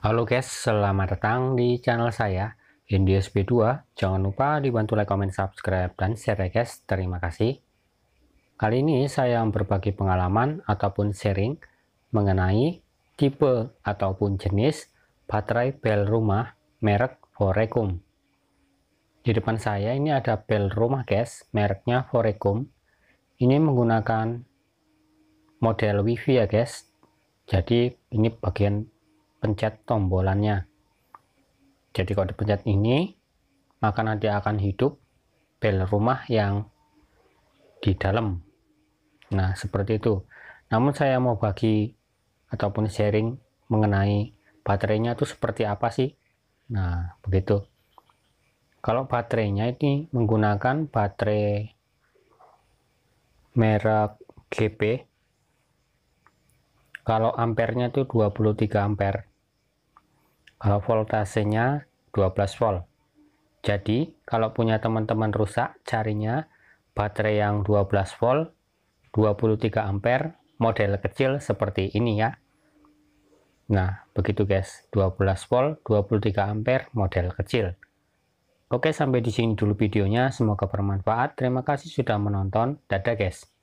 Halo guys, selamat datang di channel saya Indius B2. Jangan lupa dibantu like, comment, subscribe, dan share ya guys. Terima kasih. Kali ini saya berbagi pengalaman ataupun sharing mengenai tipe ataupun jenis baterai bel rumah merek Forecom. Di depan saya ini ada bel rumah guys, mereknya Forecom. Ini menggunakan model WiFi ya guys. Jadi ini bagian pencet tombolannya. Jadi kalau dipencet ini, maka nanti akan hidup bel rumah yang di dalam. Nah, seperti itu. Namun saya mau bagi ataupun sharing mengenai baterainya itu seperti apa sih? Nah, begitu. Kalau baterainya ini menggunakan baterai merek GP. Kalau ampernya itu 23 ampere voltasenya 12 volt jadi kalau punya teman-teman rusak carinya baterai yang 12 volt 23 ampere model kecil seperti ini ya nah begitu guys 12 volt 23 ampere model kecil Oke sampai di sini dulu videonya semoga bermanfaat terima kasih sudah menonton dadah guys